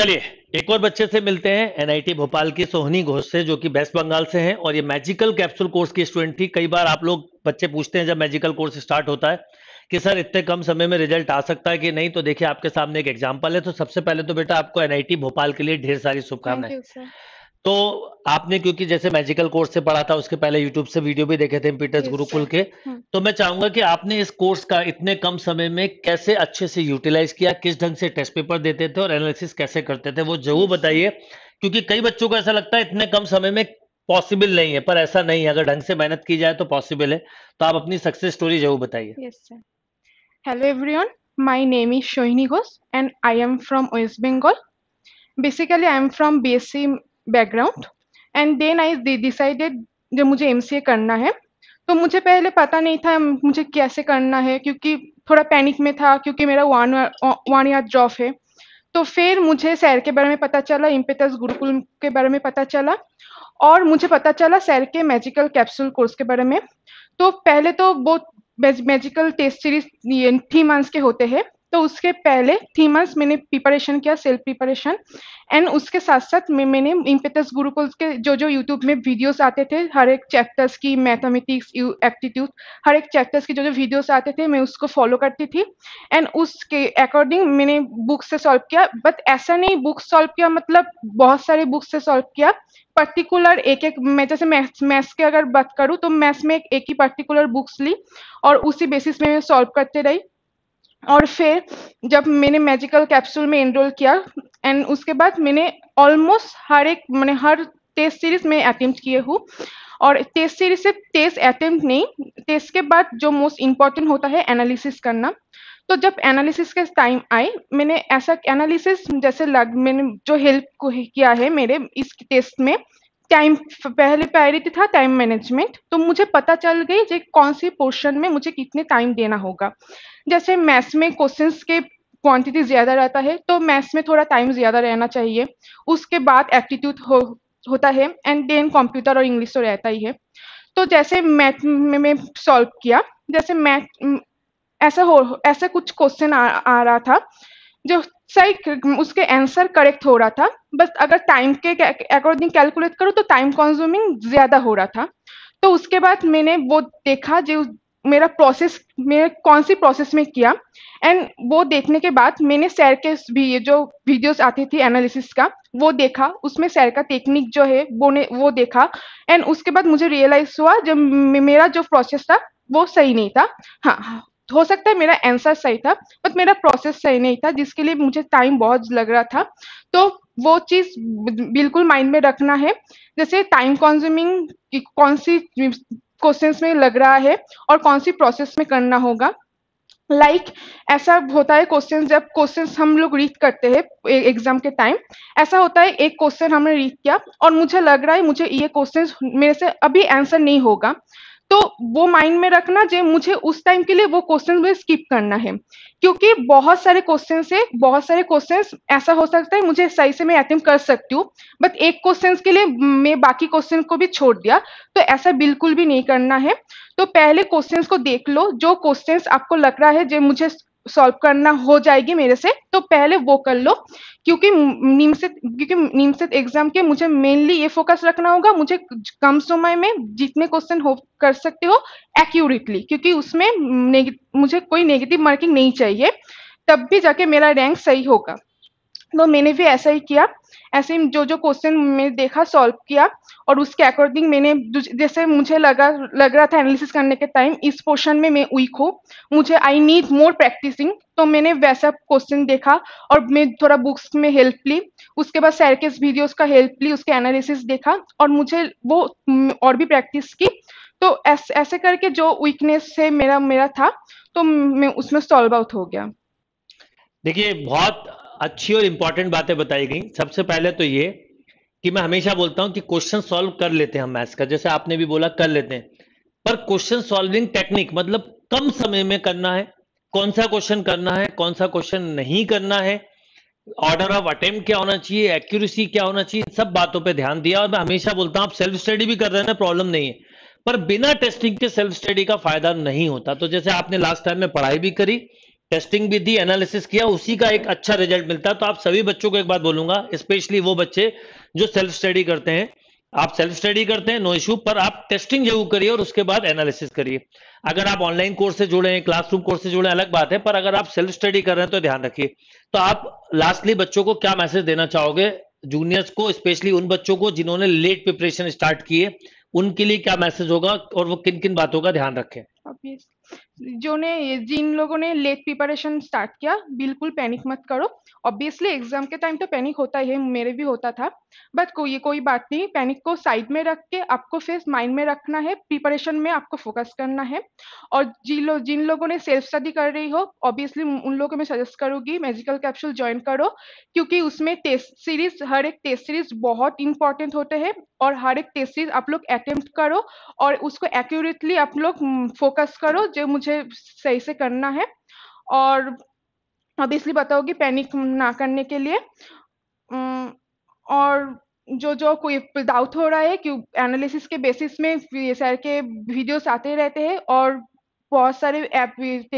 चलिए एक और बच्चे से मिलते हैं एनआईटी भोपाल की सोहनी घोष से जो कि वेस्ट बंगाल से हैं और ये मैजिकल कैप्सूल कोर्स की स्टूडेंट थी कई बार आप लोग बच्चे पूछते हैं जब मैजिकल कोर्स स्टार्ट होता है कि सर इतने कम समय में रिजल्ट आ सकता है कि नहीं तो देखिए आपके सामने एक एग्जाम्पल है तो सबसे पहले तो बेटा आपको एनआईटी भोपाल के लिए ढेर सारी शुभकामनाएं तो आपने क्योंकि जैसे मैजिकल कोर्स से पढ़ा था उसके पहले यूट्यूब से वीडियो भी देखे थे पीटर्स गुरुकुल के हाँ। तो मैं चाहूंगा कि आपने इस कोर्स का इतने कम समय में कैसे अच्छे से यूटिलाइज किया किस ढंग से टेस्ट पेपर देते थे और एनालिसिस कैसे करते थे वो जरूर बताइए क्योंकि कई बच्चों को ऐसा लगता है इतने कम समय में पॉसिबल नहीं है पर ऐसा नहीं है अगर ढंग से मेहनत की जाए तो पॉसिबल है तो आप अपनी सक्सेस स्टोरी जरूर बताइए hello everyone my name is Shohini Ghosh and I am from West Bengal basically I am from BSc background and then I decided जब मुझे एम करना है तो मुझे पहले पता नहीं था मुझे कैसे करना है क्योंकि थोड़ा पैनिक में था क्योंकि मेरा वन वन ईयर जॉब है तो फिर मुझे सैर के बारे में पता चला इम्पेटस गुरुकुल के बारे में पता चला और मुझे पता चला सैर के मैजिकल कैप्सूल कोर्स के बारे में तो पहले तो बहुत magical test series three months के होते हैं तो उसके पहले थ्री मंथ्स मैंने प्रिपरेशन किया सेल्फ प्रिपरेशन एंड उसके साथ साथ मैं मैंने इम्पेटस गुरुकुल के जो जो यूट्यूब में वीडियोस आते थे हर एक चैप्टर्स की मैथमेटिक्स एप्टीट्यूड हर एक चैप्टर्स की जो जो वीडियोस आते थे मैं उसको फॉलो करती थी एंड उसके अकॉर्डिंग मैंने बुक से सॉल्व किया बट ऐसा नहीं बुक सॉल्व किया मतलब बहुत सारे बुक से सॉल्व किया पर्टिकुलर एक एक मैं जैसे मैथ्स मैथ्स की अगर बात करूँ तो मैथ्स में एक, एक ही पर्टिकुलर बुक्स ली और उसी बेसिस में सॉल्व करते रही और फिर जब मैंने मैजिकल कैप्सूल में एनरोल किया एंड उसके बाद मैंने ऑलमोस्ट हर एक मैंने हर टेस्ट सीरीज में अटेम्प्ट किए हूँ और टेस्ट सीरीज सिर्फ टेस्ट अटेम्प्ट नहीं टेस्ट के बाद जो मोस्ट इम्पॉर्टेंट होता है एनालिसिस करना तो जब एनालिसिस के टाइम आए मैंने ऐसा एनालिसिस जैसे लग मैंने जो हेल्प किया है मेरे इस टेस्ट में टाइम पहले प्रायोरिटी था टाइम मैनेजमेंट तो मुझे पता चल गई जो कौन से पोर्शन में मुझे कितने टाइम देना होगा जैसे मैथ्स में क्वेश्चंस के क्वांटिटी ज़्यादा रहता है तो मैथ्स में थोड़ा टाइम ज़्यादा रहना चाहिए उसके बाद एप्टीट्यूड हो होता है एंड देन कंप्यूटर और इंग्लिश तो रहता ही है तो जैसे मैथ में, में सॉल्व किया जैसे मैथ ऐसा हो ऐसा कुछ क्वेश्चन आ, आ रहा था जो सही उसके आंसर करेक्ट हो रहा था बस अगर टाइम के अकॉर्डिंग कैलकुलेट करो तो टाइम कंज्यूमिंग ज़्यादा हो रहा था तो उसके बाद मैंने वो देखा जो मेरा प्रोसेस मैं कौन सी प्रोसेस में किया एंड वो देखने के बाद मैंने सैर के भी जो वीडियोस आती थी एनालिसिस का वो देखा उसमें सैर का टेक्निक जो है वो ने वो देखा एंड उसके बाद मुझे रियलाइज हुआ जब मेरा जो प्रोसेस था वो सही नहीं था हाँ हो सकता है मेरा आंसर सही था बट मेरा प्रोसेस सही नहीं था जिसके लिए मुझे टाइम बहुत लग रहा था तो वो चीज बिल्कुल माइंड में रखना है जैसे टाइम कंज्यूमिंग कौन सी क्वेश्चंस में लग रहा है और कौन सी प्रोसेस में करना होगा लाइक like, ऐसा होता है क्वेश्चन जब क्वेश्चन हम लोग रीड करते हैं एग्जाम के टाइम ऐसा होता है एक क्वेश्चन हमने रीड किया और मुझे लग रहा है मुझे ये क्वेश्चन मेरे से अभी आंसर नहीं होगा तो वो माइंड में रखना जो मुझे उस टाइम के लिए वो क्वेश्चन मुझे स्किप करना है क्योंकि बहुत सारे क्वेश्चन है बहुत सारे क्वेश्चन ऐसा हो सकता है मुझे सही से मैं अटेम्प कर सकती हूँ बट एक क्वेश्चन के लिए मैं बाकी क्वेश्चन को भी छोड़ दिया तो ऐसा बिल्कुल भी नहीं करना है तो पहले क्वेश्चन को देख लो जो क्वेश्चन आपको लग रहा है जो मुझे सॉल्व करना हो जाएगी मेरे से तो पहले वो कर लो क्योंकि नीमसेट क्योंकि नीमसेट एग्जाम के मुझे मेनली ये फोकस रखना होगा मुझे कम समय में जितने क्वेश्चन हो कर सकते हो एक्यूरेटली क्योंकि उसमें मुझे कोई नेगेटिव मार्किंग नहीं चाहिए तब भी जाके मेरा रैंक सही होगा तो मैंने भी ऐसा ही किया ऐसे ही जो जो क्वेश्चन मैंने देखा सॉल्व किया और उसके अकॉर्डिंग मैंने जैसे मुझे लगा लग रहा था एनालिसिस करने के टाइम इस पोर्शन में मैं वीक हूँ मुझे आई नीड मोर प्रैक्टिसिंग तो मैंने वैसा क्वेश्चन देखा और मैं थोड़ा बुक्स में हेल्प ली उसके बाद सैर के वीडियोज का हेल्प ली उसके एनालिसिस देखा और मुझे वो और भी प्रैक्टिस की तो ऐसे ऐसे करके जो वीकनेस से मेरा मेरा था तो मैं उसमें सॉल्व आउट हो गया देखिए बहुत अच्छी और इंपॉर्टेंट बातें बताई गई सबसे पहले तो ये कि मैं हमेशा बोलता हूं कि क्वेश्चन सॉल्व कर लेते हैं हम मैथ्स का जैसे आपने भी बोला कर लेते हैं पर क्वेश्चन सॉल्विंग टेक्निक मतलब कम समय में करना है कौन सा क्वेश्चन करना है कौन सा क्वेश्चन नहीं करना है ऑर्डर ऑफ अटेम्प्ट क्या होना चाहिए एक्यूरेसी क्या होना चाहिए सब बातों पे ध्यान दिया और मैं हमेशा बोलता हूं आप सेल्फ स्टडी भी कर रहे हैं ना प्रॉब्लम नहीं है पर बिना टेस्टिंग के सेल्फ स्टडी का फायदा नहीं होता तो जैसे आपने लास्ट टाइम में पढ़ाई भी करी टेस्टिंग भी दी एनालिसिस किया उसी का एक अच्छा रिजल्ट मिलता है तो आप सभी बच्चों को एक बात बोलूंगा स्पेशली वो बच्चे जो सेल्फ स्टडी करते हैं आप सेल्फ स्टडी करते हैं नो इशू पर आप टेस्टिंग जरूर करिए और उसके बाद एनालिसिस करिए अगर आप ऑनलाइन कोर्स से जुड़े हैं क्लासरूम कोर्स से जुड़े हैं अलग बात है पर अगर आप सेल्फ स्टडी कर रहे हैं तो ध्यान रखिए तो आप लास्टली बच्चों को क्या मैसेज देना चाहोगे जूनियर्स को स्पेशली उन बच्चों को जिन्होंने लेट प्रिपरेशन स्टार्ट किए उनके लिए क्या मैसेज होगा और वो किन किन बातों का ध्यान रखें ऑफिस जो ने जिन लोगों ने लेट प्रिपरेशन स्टार्ट किया बिल्कुल पैनिक मत करो ऑब्वियसली एग्जाम के टाइम तो पैनिक होता ही है मेरे भी होता था बट कोई कोई बात नहीं पैनिक को साइड में रख के आपको फिर माइंड में रखना है प्रिपरेशन में आपको फोकस करना है और जिन लोग जिन लोगों ने सेल्फ स्टडी कर रही हो ऑब्वियसली उन लोगों को मैं सजेस्ट करूंगी मेजिकल कैप्सूल ज्वाइन करो क्योंकि उसमें टेस्ट सीरीज हर एक टेस्ट सीरीज बहुत इंपॉर्टेंट होते हैं और हर एक टेस्ट सीरीज आप लोग अटेम्प्ट करो और उसको एक्यूरेटली आप लोग फोकस हम्म, डिस्कस करो जो मुझे सही से करना है और ऑब्वियसली बताओगी पैनिक ना करने के लिए और जो जो कोई डाउट हो रहा है कि एनालिसिस के बेसिस में सर के वीडियोस आते रहते हैं और बहुत सारे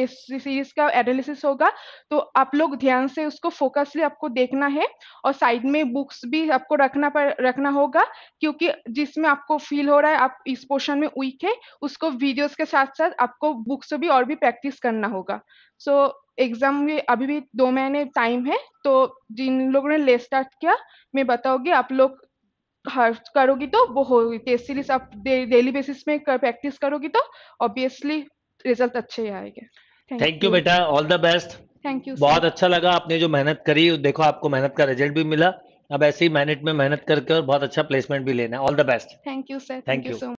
सीरीज का एनालिसिस होगा तो आप लोग ध्यान से उसको फोकसली आपको देखना है और साइड में बुक्स भी आपको रखना पर रखना होगा क्योंकि जिसमें आपको फील हो रहा है आप इस पोर्शन में वीक है उसको वीडियोस के साथ साथ आपको बुक्स भी और भी प्रैक्टिस करना होगा सो so, एग्जाम में अभी भी दो महीने टाइम है तो जिन लोगों ने ले स्टार्ट किया मैं बताऊंगी आप लोग हर करोगी तो वो होगी टेस्ट सीरीज आप डेली बेसिस में कर, प्रैक्टिस करोगी तो ऑब्वियसली रिजल्ट अच्छे ही आएंगे थैंक यू बेटा all the best thank you बहुत अच्छा लगा आपने जो मेहनत करी देखो आपको मेहनत का रिजल्ट भी मिला अब ऐसे ही मेहनत में मेहनत करके और बहुत अच्छा प्लेसमेंट भी लेना है all the best thank you sir thank you